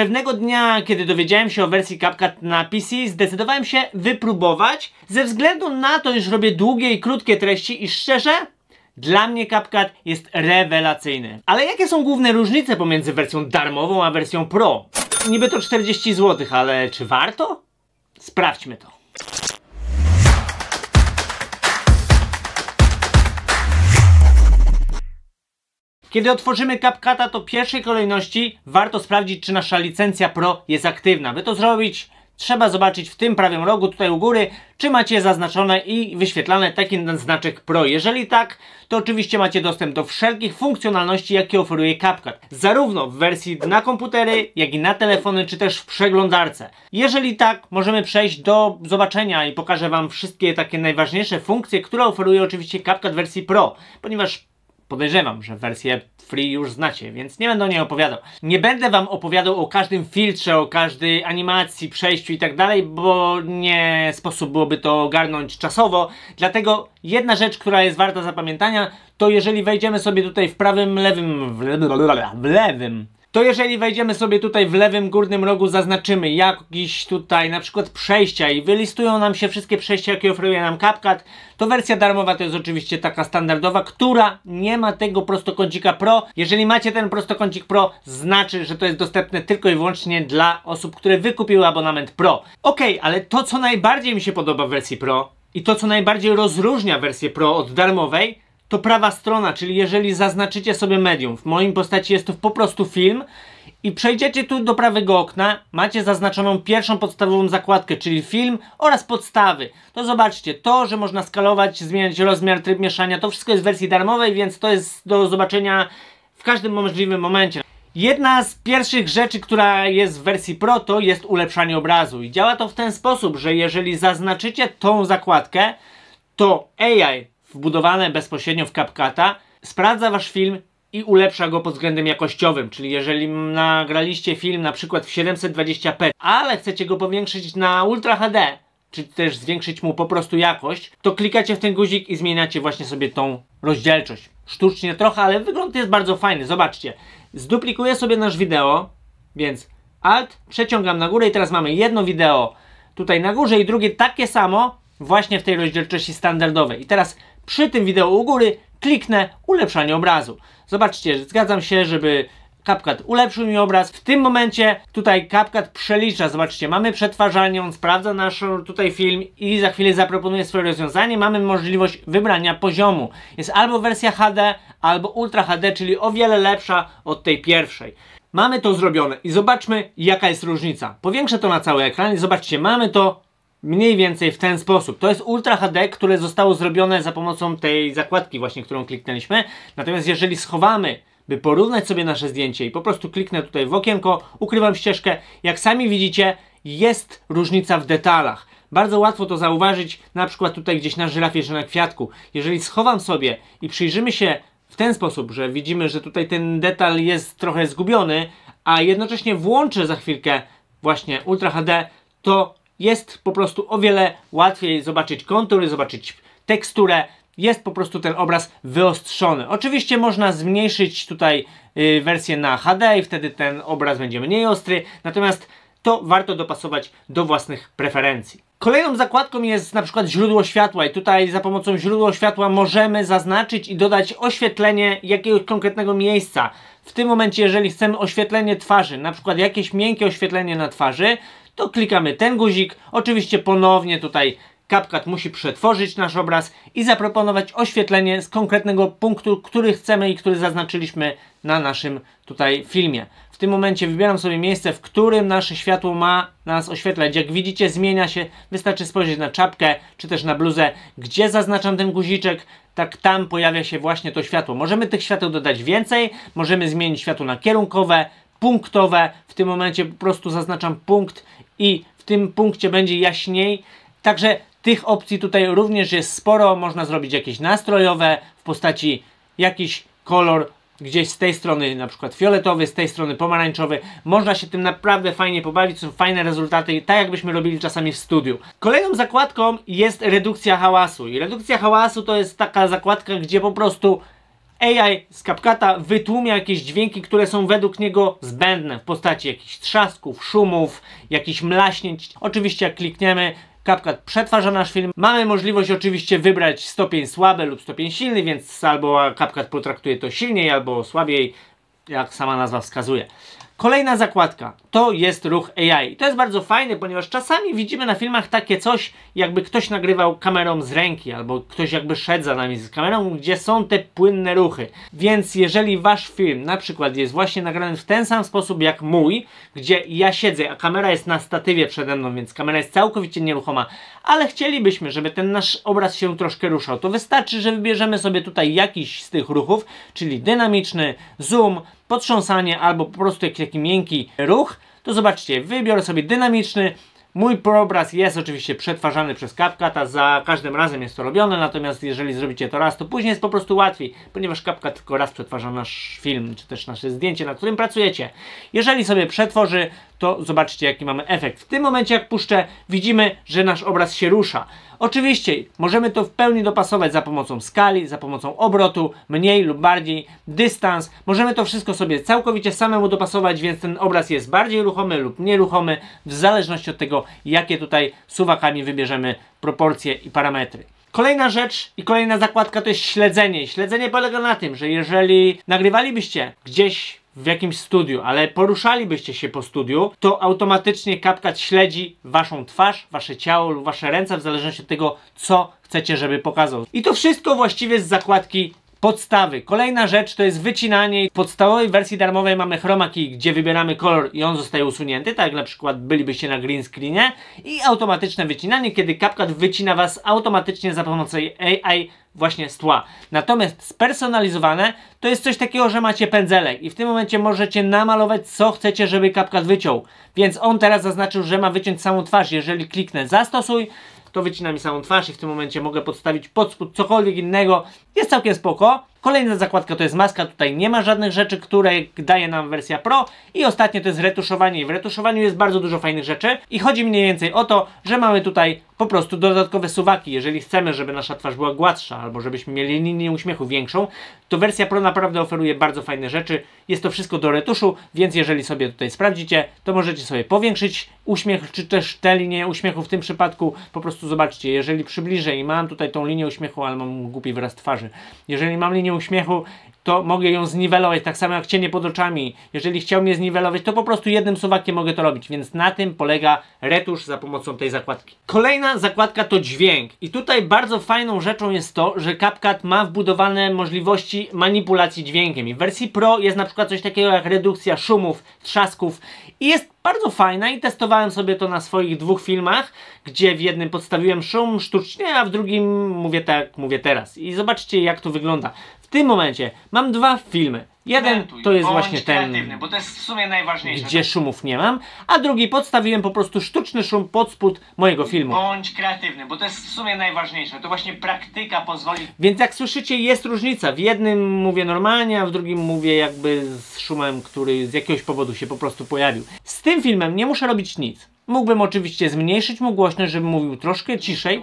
Pewnego dnia, kiedy dowiedziałem się o wersji CapCut na PC, zdecydowałem się wypróbować, ze względu na to, iż robię długie i krótkie treści i szczerze, dla mnie CapCut jest rewelacyjny. Ale jakie są główne różnice pomiędzy wersją darmową a wersją pro? Niby to 40 zł, ale czy warto? Sprawdźmy to. Kiedy otworzymy CapCut'a, to w pierwszej kolejności warto sprawdzić, czy nasza licencja Pro jest aktywna. By to zrobić, trzeba zobaczyć w tym prawym rogu, tutaj u góry, czy macie zaznaczone i wyświetlane taki znaczek Pro. Jeżeli tak, to oczywiście macie dostęp do wszelkich funkcjonalności, jakie oferuje CapCut, zarówno w wersji na komputery, jak i na telefony, czy też w przeglądarce. Jeżeli tak, możemy przejść do zobaczenia i pokażę Wam wszystkie takie najważniejsze funkcje, które oferuje oczywiście CapCut wersji Pro, ponieważ Podejrzewam, że wersję free już znacie, więc nie będę o niej opowiadał. Nie będę wam opowiadał o każdym filtrze, o każdej animacji, przejściu i tak dalej, bo nie sposób byłoby to ogarnąć czasowo. Dlatego jedna rzecz, która jest warta zapamiętania, to jeżeli wejdziemy sobie tutaj w prawym, lewym, w lewym, w lewym to jeżeli wejdziemy sobie tutaj w lewym górnym rogu, zaznaczymy jakiś tutaj na przykład przejścia i wylistują nam się wszystkie przejścia, jakie oferuje nam CapCut, to wersja darmowa to jest oczywiście taka standardowa, która nie ma tego prostokącika Pro. Jeżeli macie ten prostokącik Pro, znaczy, że to jest dostępne tylko i wyłącznie dla osób, które wykupiły abonament Pro. Ok, ale to co najbardziej mi się podoba w wersji Pro i to co najbardziej rozróżnia wersję Pro od darmowej, to prawa strona, czyli jeżeli zaznaczycie sobie medium, w moim postaci jest to po prostu film i przejdziecie tu do prawego okna, macie zaznaczoną pierwszą podstawową zakładkę, czyli film oraz podstawy. To zobaczcie, to, że można skalować, zmieniać rozmiar, tryb mieszania, to wszystko jest w wersji darmowej, więc to jest do zobaczenia w każdym możliwym momencie. Jedna z pierwszych rzeczy, która jest w wersji Pro, to jest ulepszanie obrazu. I działa to w ten sposób, że jeżeli zaznaczycie tą zakładkę, to AI wbudowane bezpośrednio w CapCut'a sprawdza Wasz film i ulepsza go pod względem jakościowym, czyli jeżeli nagraliście film na przykład w 720p, ale chcecie go powiększyć na Ultra HD, czy też zwiększyć mu po prostu jakość, to klikacie w ten guzik i zmieniacie właśnie sobie tą rozdzielczość. Sztucznie trochę, ale wygląd jest bardzo fajny, zobaczcie. Zduplikuję sobie nasz wideo, więc Alt przeciągam na górę i teraz mamy jedno wideo tutaj na górze i drugie takie samo właśnie w tej rozdzielczości standardowej. I teraz przy tym wideo u góry kliknę ulepszanie obrazu. Zobaczcie, że zgadzam się, żeby CapCut ulepszył mi obraz. W tym momencie tutaj CapCut przelicza. Zobaczcie, mamy przetwarzanie, on sprawdza nasz tutaj film i za chwilę zaproponuje swoje rozwiązanie. Mamy możliwość wybrania poziomu. Jest albo wersja HD, albo Ultra HD, czyli o wiele lepsza od tej pierwszej. Mamy to zrobione i zobaczmy jaka jest różnica. Powiększę to na cały ekran i zobaczcie, mamy to Mniej więcej w ten sposób. To jest Ultra HD, które zostało zrobione za pomocą tej zakładki właśnie, którą kliknęliśmy. Natomiast jeżeli schowamy, by porównać sobie nasze zdjęcie i po prostu kliknę tutaj w okienko, ukrywam ścieżkę, jak sami widzicie, jest różnica w detalach. Bardzo łatwo to zauważyć, na przykład tutaj gdzieś na żyrafie że na kwiatku. Jeżeli schowam sobie i przyjrzymy się w ten sposób, że widzimy, że tutaj ten detal jest trochę zgubiony, a jednocześnie włączę za chwilkę właśnie Ultra HD, to jest po prostu o wiele łatwiej zobaczyć kontury, zobaczyć teksturę, jest po prostu ten obraz wyostrzony. Oczywiście można zmniejszyć tutaj y, wersję na HD i wtedy ten obraz będzie mniej ostry, natomiast to warto dopasować do własnych preferencji. Kolejną zakładką jest na przykład źródło światła i tutaj za pomocą źródła światła możemy zaznaczyć i dodać oświetlenie jakiegoś konkretnego miejsca. W tym momencie, jeżeli chcemy oświetlenie twarzy, na przykład jakieś miękkie oświetlenie na twarzy, to klikamy ten guzik. Oczywiście ponownie tutaj CapCut musi przetworzyć nasz obraz i zaproponować oświetlenie z konkretnego punktu, który chcemy i który zaznaczyliśmy na naszym tutaj filmie. W tym momencie wybieram sobie miejsce, w którym nasze światło ma nas oświetlać. Jak widzicie zmienia się, wystarczy spojrzeć na czapkę czy też na bluzę, gdzie zaznaczam ten guziczek, tak tam pojawia się właśnie to światło. Możemy tych świateł dodać więcej, możemy zmienić światło na kierunkowe, punktowe. W tym momencie po prostu zaznaczam punkt i w tym punkcie będzie jaśniej. Także tych opcji tutaj również jest sporo. Można zrobić jakieś nastrojowe w postaci jakiś kolor gdzieś z tej strony na przykład fioletowy, z tej strony pomarańczowy. Można się tym naprawdę fajnie pobawić, są fajne rezultaty, tak jakbyśmy robili czasami w studiu. Kolejną zakładką jest redukcja hałasu i redukcja hałasu to jest taka zakładka, gdzie po prostu AI z CapCuta wytłumia jakieś dźwięki, które są według niego zbędne w postaci jakichś trzasków, szumów, jakichś mlaśnięć. Oczywiście jak klikniemy CapCut przetwarza nasz film. Mamy możliwość oczywiście wybrać stopień słaby lub stopień silny, więc albo CapCut potraktuje to silniej, albo słabiej, jak sama nazwa wskazuje. Kolejna zakładka to jest ruch AI. To jest bardzo fajne, ponieważ czasami widzimy na filmach takie coś, jakby ktoś nagrywał kamerą z ręki, albo ktoś jakby szedł za nami z kamerą, gdzie są te płynne ruchy. Więc jeżeli wasz film na przykład jest właśnie nagrany w ten sam sposób jak mój, gdzie ja siedzę, a kamera jest na statywie przede mną, więc kamera jest całkowicie nieruchoma, ale chcielibyśmy, żeby ten nasz obraz się troszkę ruszał, to wystarczy, że wybierzemy sobie tutaj jakiś z tych ruchów, czyli dynamiczny, zoom, potrząsanie albo po prostu jakiś taki miękki ruch, to zobaczcie, wybiorę sobie dynamiczny, Mój proobraz jest oczywiście przetwarzany przez CapCut'a, za każdym razem jest to robione, natomiast jeżeli zrobicie to raz, to później jest po prostu łatwiej, ponieważ CapCut tylko raz przetwarza nasz film, czy też nasze zdjęcie, nad którym pracujecie. Jeżeli sobie przetworzy to zobaczcie jaki mamy efekt. W tym momencie jak puszczę widzimy, że nasz obraz się rusza. Oczywiście możemy to w pełni dopasować za pomocą skali, za pomocą obrotu, mniej lub bardziej, dystans. Możemy to wszystko sobie całkowicie samemu dopasować, więc ten obraz jest bardziej ruchomy lub nieruchomy, w zależności od tego, jakie tutaj suwakami wybierzemy proporcje i parametry. Kolejna rzecz i kolejna zakładka to jest śledzenie. Śledzenie polega na tym, że jeżeli nagrywalibyście gdzieś w jakimś studiu, ale poruszalibyście się po studiu, to automatycznie CapCut śledzi waszą twarz, wasze ciało lub wasze ręce, w zależności od tego, co chcecie, żeby pokazał. I to wszystko właściwie z zakładki podstawy. Kolejna rzecz to jest wycinanie. W podstawowej wersji darmowej mamy chroma key, gdzie wybieramy kolor i on zostaje usunięty, tak jak na przykład bylibyście na green screenie i automatyczne wycinanie, kiedy CapCut wycina Was automatycznie za pomocą AI właśnie z tła. Natomiast spersonalizowane to jest coś takiego, że macie pędzelek i w tym momencie możecie namalować co chcecie, żeby CapCut wyciął. Więc on teraz zaznaczył, że ma wyciąć samą twarz. Jeżeli kliknę zastosuj, to wycina mi samą twarz i w tym momencie mogę podstawić pod spód cokolwiek innego. Jest całkiem spoko. Kolejna zakładka to jest maska, tutaj nie ma żadnych rzeczy, które daje nam wersja Pro. I ostatnie to jest retuszowanie. I w retuszowaniu jest bardzo dużo fajnych rzeczy. I chodzi mniej więcej o to, że mamy tutaj po prostu dodatkowe suwaki. Jeżeli chcemy, żeby nasza twarz była gładsza albo żebyśmy mieli linię uśmiechu większą, to wersja Pro naprawdę oferuje bardzo fajne rzeczy. Jest to wszystko do retuszu, więc jeżeli sobie tutaj sprawdzicie, to możecie sobie powiększyć uśmiech, czy też tę linię uśmiechu w tym przypadku. Po prostu zobaczcie, jeżeli przybliżę i mam tutaj tą linię uśmiechu, ale mam głupi wyraz twarzy. Jeżeli mam linię promieniu uśmiechu, to mogę ją zniwelować, tak samo jak cienie pod oczami. Jeżeli chciał mnie zniwelować, to po prostu jednym suwakiem mogę to robić, więc na tym polega retusz za pomocą tej zakładki. Kolejna zakładka to dźwięk i tutaj bardzo fajną rzeczą jest to, że CapCut ma wbudowane możliwości manipulacji dźwiękiem i w wersji Pro jest na przykład coś takiego jak redukcja szumów, trzasków i jest bardzo fajna i testowałem sobie to na swoich dwóch filmach, gdzie w jednym podstawiłem szum sztucznie, a w drugim mówię tak, mówię teraz. I zobaczcie jak to wygląda tym momencie mam dwa filmy. Jeden Mentuj, to jest właśnie ten, bo to jest w sumie najważniejsze. gdzie tak? szumów nie mam, a drugi podstawiłem po prostu sztuczny szum pod spód mojego filmu. Bądź kreatywny, bo to jest w sumie najważniejsze. To właśnie praktyka pozwoli. Więc jak słyszycie, jest różnica. W jednym mówię normalnie, a w drugim mówię jakby z szumem, który z jakiegoś powodu się po prostu pojawił. Z tym filmem nie muszę robić nic. Mógłbym oczywiście zmniejszyć mu głośność, żeby mówił troszkę ciszej.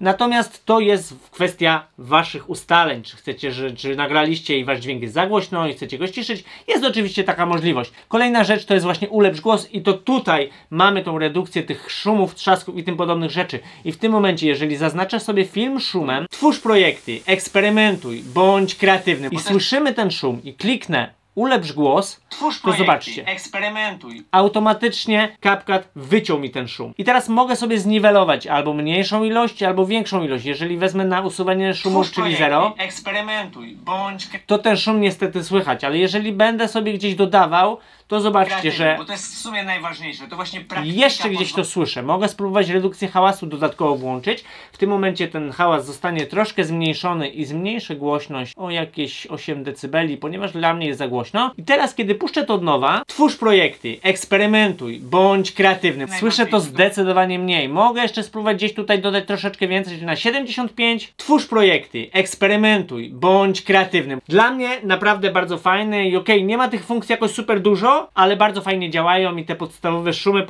Natomiast to jest kwestia waszych ustaleń. Czy chcecie, że, czy nagraliście i wasz dźwięk jest za głośno i chcecie go ściszyć. Jest oczywiście taka możliwość. Kolejna rzecz to jest właśnie ulepsz głos i to tutaj mamy tą redukcję tych szumów, trzasków i tym podobnych rzeczy. I w tym momencie, jeżeli zaznaczasz sobie film szumem, twórz projekty, eksperymentuj, bądź kreatywny. I słyszymy ten szum i kliknę ulepsz głos, Twórz to projekty, zobaczcie. Eksperymentuj. Automatycznie CapCut wyciął mi ten szum. I teraz mogę sobie zniwelować albo mniejszą ilość, albo większą ilość. Jeżeli wezmę na usuwanie szumu, Twórz czyli projekty, 0, eksperymentuj, bądź... to ten szum niestety słychać, ale jeżeli będę sobie gdzieś dodawał, to zobaczcie, że... Bo to jest w sumie najważniejsze, to właśnie praktyka... Jeszcze gdzieś to słyszę. Mogę spróbować redukcję hałasu dodatkowo włączyć. W tym momencie ten hałas zostanie troszkę zmniejszony i zmniejszę głośność o jakieś 8 dB, ponieważ dla mnie jest za głośno. I teraz, kiedy puszczę to od nowa, twórz projekty, eksperymentuj, bądź kreatywny. Słyszę to zdecydowanie mniej. Mogę jeszcze spróbować gdzieś tutaj dodać troszeczkę więcej, czyli na 75. Twórz projekty, eksperymentuj, bądź kreatywny. Dla mnie naprawdę bardzo fajny i okej, okay, nie ma tych funkcji jakoś super dużo, ale bardzo fajnie działają i te podstawowe szumy,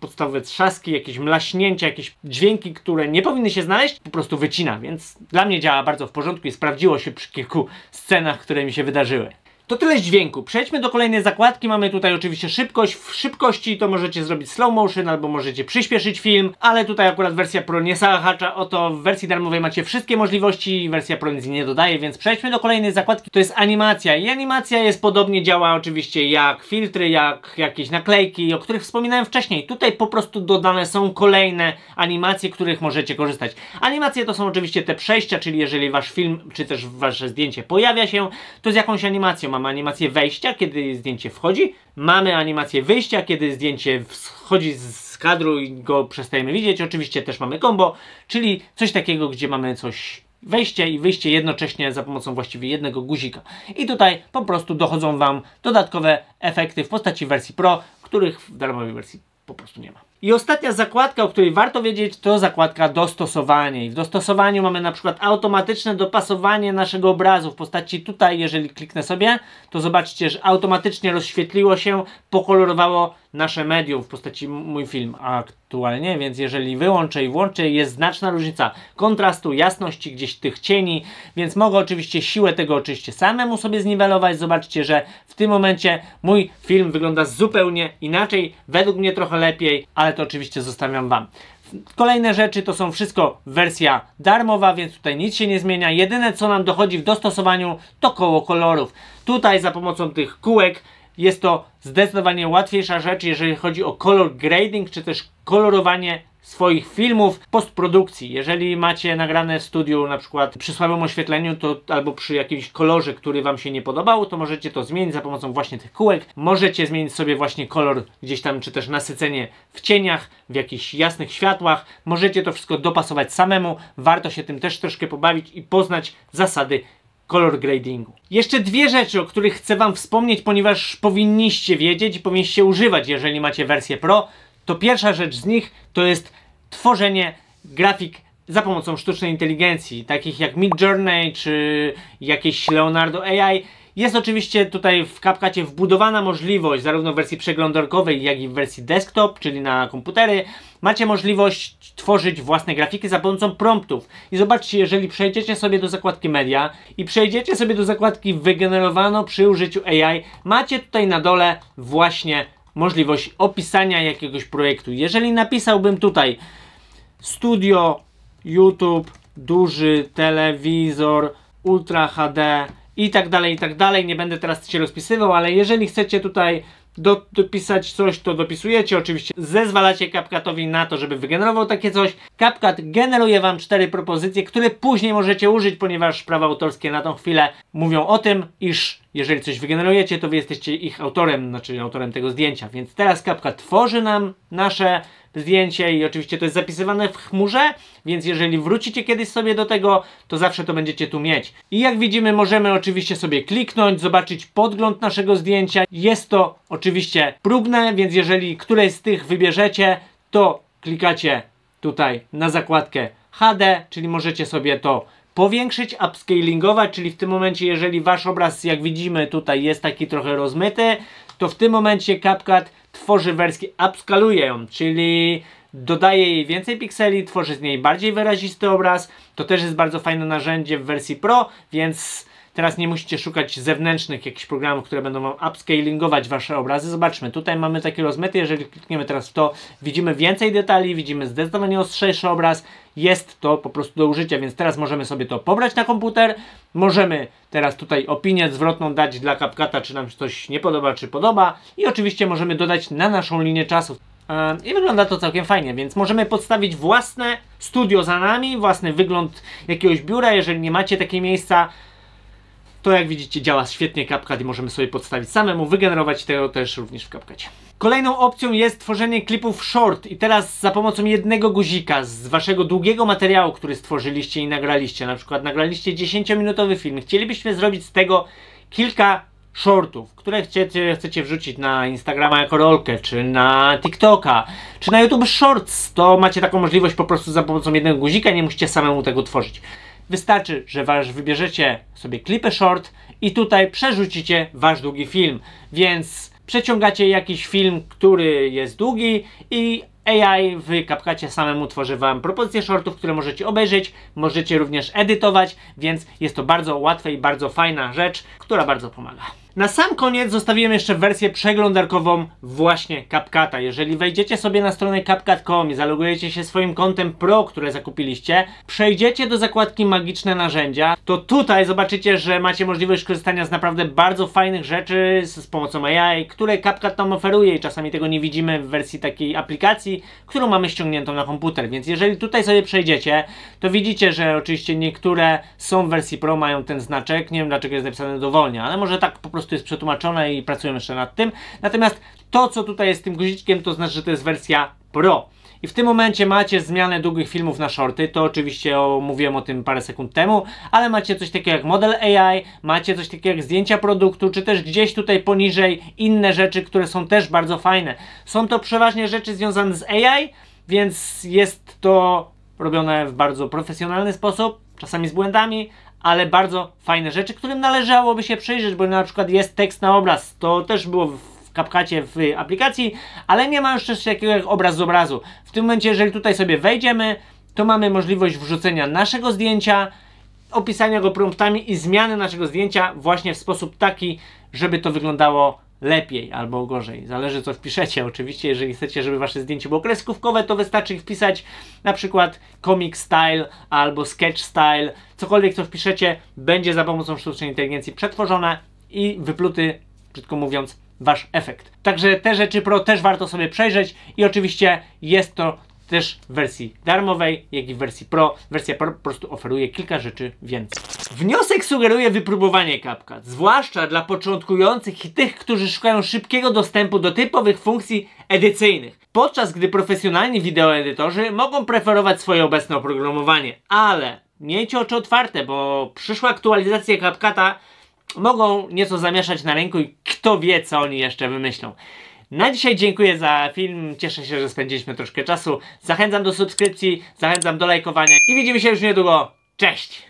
podstawowe trzaski, jakieś mlaśnięcia, jakieś dźwięki, które nie powinny się znaleźć, po prostu wycina, więc dla mnie działa bardzo w porządku i sprawdziło się przy kilku scenach, które mi się wydarzyły. To tyle z dźwięku. Przejdźmy do kolejnej zakładki. Mamy tutaj oczywiście szybkość. W szybkości to możecie zrobić slow motion albo możecie przyspieszyć film, ale tutaj akurat wersja Pro nie zahacza o to. W wersji darmowej macie wszystkie możliwości, wersja Pro nic nie dodaje, więc przejdźmy do kolejnej zakładki. To jest animacja i animacja jest podobnie działa oczywiście jak filtry, jak jakieś naklejki, o których wspominałem wcześniej. Tutaj po prostu dodane są kolejne animacje, których możecie korzystać. Animacje to są oczywiście te przejścia, czyli jeżeli wasz film czy też wasze zdjęcie pojawia się, to z jakąś animacją mamy mamy animację wejścia, kiedy zdjęcie wchodzi, mamy animację wyjścia, kiedy zdjęcie wchodzi z kadru i go przestajemy widzieć. Oczywiście też mamy combo, czyli coś takiego, gdzie mamy coś wejście i wyjście jednocześnie za pomocą właściwie jednego guzika. I tutaj po prostu dochodzą Wam dodatkowe efekty w postaci wersji Pro, których w darmowej wersji po prostu nie ma. I ostatnia zakładka, o której warto wiedzieć, to zakładka dostosowanie. I w dostosowaniu mamy na przykład automatyczne dopasowanie naszego obrazu w postaci tutaj, jeżeli kliknę sobie, to zobaczcie, że automatycznie rozświetliło się, pokolorowało nasze medium w postaci mój film aktualnie, więc jeżeli wyłączę i włączę, jest znaczna różnica kontrastu, jasności, gdzieś tych cieni, więc mogę oczywiście siłę tego oczywiście samemu sobie zniwelować. Zobaczcie, że w tym momencie mój film wygląda zupełnie inaczej, według mnie trochę lepiej, ale to oczywiście zostawiam Wam. Kolejne rzeczy to są wszystko wersja darmowa, więc tutaj nic się nie zmienia. Jedyne co nam dochodzi w dostosowaniu to koło kolorów. Tutaj za pomocą tych kółek jest to zdecydowanie łatwiejsza rzecz, jeżeli chodzi o color grading, czy też kolorowanie swoich filmów postprodukcji. Jeżeli macie nagrane w studiu na przykład przy słabym oświetleniu to, albo przy jakimś kolorze, który Wam się nie podobał, to możecie to zmienić za pomocą właśnie tych kółek. Możecie zmienić sobie właśnie kolor gdzieś tam, czy też nasycenie w cieniach, w jakichś jasnych światłach. Możecie to wszystko dopasować samemu. Warto się tym też troszkę pobawić i poznać zasady color gradingu. Jeszcze dwie rzeczy, o których chcę wam wspomnieć, ponieważ powinniście wiedzieć i powinniście używać, jeżeli macie wersję Pro. To pierwsza rzecz z nich to jest tworzenie grafik za pomocą sztucznej inteligencji, takich jak Midjourney czy jakieś Leonardo AI. Jest oczywiście tutaj w CapCutie wbudowana możliwość, zarówno w wersji przeglądarkowej, jak i w wersji desktop, czyli na komputery. Macie możliwość tworzyć własne grafiki za pomocą promptów. I zobaczcie, jeżeli przejdziecie sobie do zakładki media i przejdziecie sobie do zakładki wygenerowano przy użyciu AI, macie tutaj na dole właśnie możliwość opisania jakiegoś projektu. Jeżeli napisałbym tutaj studio, YouTube, duży telewizor, Ultra HD, i tak dalej, i tak dalej. Nie będę teraz się rozpisywał, ale jeżeli chcecie tutaj do, dopisać coś, to dopisujecie. Oczywiście zezwalacie CapCutowi na to, żeby wygenerował takie coś. CapCut generuje Wam cztery propozycje, które później możecie użyć, ponieważ prawa autorskie na tą chwilę mówią o tym, iż jeżeli coś wygenerujecie, to wy jesteście ich autorem, znaczy autorem tego zdjęcia. Więc teraz kapka tworzy nam nasze zdjęcie i oczywiście to jest zapisywane w chmurze, więc jeżeli wrócicie kiedyś sobie do tego, to zawsze to będziecie tu mieć. I jak widzimy, możemy oczywiście sobie kliknąć, zobaczyć podgląd naszego zdjęcia. Jest to oczywiście próbne, więc jeżeli któreś z tych wybierzecie, to klikacie tutaj na zakładkę HD, czyli możecie sobie to powiększyć, upscalingować, czyli w tym momencie, jeżeli wasz obraz, jak widzimy tutaj, jest taki trochę rozmyty, to w tym momencie CapCut tworzy wersję, upscaluje ją, czyli dodaje jej więcej pikseli, tworzy z niej bardziej wyrazisty obraz. To też jest bardzo fajne narzędzie w wersji Pro, więc Teraz nie musicie szukać zewnętrznych jakichś programów, które będą wam upscalingować wasze obrazy. Zobaczmy, tutaj mamy takie rozmyty, jeżeli klikniemy teraz w to, widzimy więcej detali, widzimy zdecydowanie ostrzejszy obraz, jest to po prostu do użycia, więc teraz możemy sobie to pobrać na komputer, możemy teraz tutaj opinię zwrotną dać dla kapkata, czy nam się coś nie podoba, czy podoba i oczywiście możemy dodać na naszą linię czasu. Ehm, I wygląda to całkiem fajnie, więc możemy podstawić własne studio za nami, własny wygląd jakiegoś biura, jeżeli nie macie takiego miejsca, to jak widzicie działa świetnie CapCut i możemy sobie podstawić samemu, wygenerować tego też również w CapCutie. Kolejną opcją jest tworzenie klipów short i teraz za pomocą jednego guzika z waszego długiego materiału, który stworzyliście i nagraliście, na przykład nagraliście 10-minutowy film, chcielibyśmy zrobić z tego kilka shortów, które chcecie, chcecie wrzucić na Instagrama jako rolkę, czy na TikToka, czy na YouTube Shorts, to macie taką możliwość po prostu za pomocą jednego guzika, nie musicie samemu tego tworzyć. Wystarczy, że wasz wybierzecie sobie klipę short i tutaj przerzucicie wasz długi film. Więc przeciągacie jakiś film, który jest długi i AI w kapkacie samemu tworzy wam propozycje shortów, które możecie obejrzeć, możecie również edytować, więc jest to bardzo łatwe i bardzo fajna rzecz, która bardzo pomaga. Na sam koniec zostawiłem jeszcze wersję przeglądarkową właśnie CapCuta. Jeżeli wejdziecie sobie na stronę CapCut.com i zalogujecie się swoim kontem Pro, które zakupiliście, przejdziecie do zakładki Magiczne Narzędzia, to tutaj zobaczycie, że macie możliwość korzystania z naprawdę bardzo fajnych rzeczy z, z pomocą AI, które CapCut nam oferuje i czasami tego nie widzimy w wersji takiej aplikacji, którą mamy ściągniętą na komputer. Więc jeżeli tutaj sobie przejdziecie, to widzicie, że oczywiście niektóre są w wersji Pro, mają ten znaczek. Nie wiem dlaczego jest napisane dowolnie, ale może tak po prostu prostu jest przetłumaczone i pracujemy jeszcze nad tym. Natomiast to, co tutaj jest tym guziczkiem, to znaczy, że to jest wersja Pro. I w tym momencie macie zmianę długich filmów na shorty, to oczywiście mówiłem o tym parę sekund temu, ale macie coś takiego jak model AI, macie coś takiego jak zdjęcia produktu, czy też gdzieś tutaj poniżej inne rzeczy, które są też bardzo fajne. Są to przeważnie rzeczy związane z AI, więc jest to robione w bardzo profesjonalny sposób, czasami z błędami, ale bardzo fajne rzeczy, którym należałoby się przyjrzeć, bo na przykład jest tekst na obraz. To też było w kapkacie w aplikacji, ale nie ma już czegoś takiego jak obraz z obrazu. W tym momencie, jeżeli tutaj sobie wejdziemy, to mamy możliwość wrzucenia naszego zdjęcia, opisania go promptami i zmiany naszego zdjęcia właśnie w sposób taki, żeby to wyglądało lepiej albo gorzej. Zależy co wpiszecie. Oczywiście, jeżeli chcecie, żeby wasze zdjęcie było kreskówkowe, to wystarczy wpisać na przykład comic style albo sketch style. Cokolwiek co wpiszecie będzie za pomocą sztucznej inteligencji przetworzone i wypluty, brzydko mówiąc, wasz efekt. Także te rzeczy pro też warto sobie przejrzeć i oczywiście jest to też w wersji darmowej, jak i w wersji Pro. Wersja Pro po prostu oferuje kilka rzeczy więcej. Wniosek sugeruje wypróbowanie CapCut, zwłaszcza dla początkujących i tych, którzy szukają szybkiego dostępu do typowych funkcji edycyjnych, podczas gdy profesjonalni wideoedytorzy mogą preferować swoje obecne oprogramowanie. Ale miejcie oczy otwarte, bo przyszła aktualizacja CapCuta mogą nieco zamieszać na rynku i kto wie, co oni jeszcze wymyślą. Na dzisiaj dziękuję za film, cieszę się, że spędziliśmy troszkę czasu. Zachęcam do subskrypcji, zachęcam do lajkowania i widzimy się już niedługo. Cześć!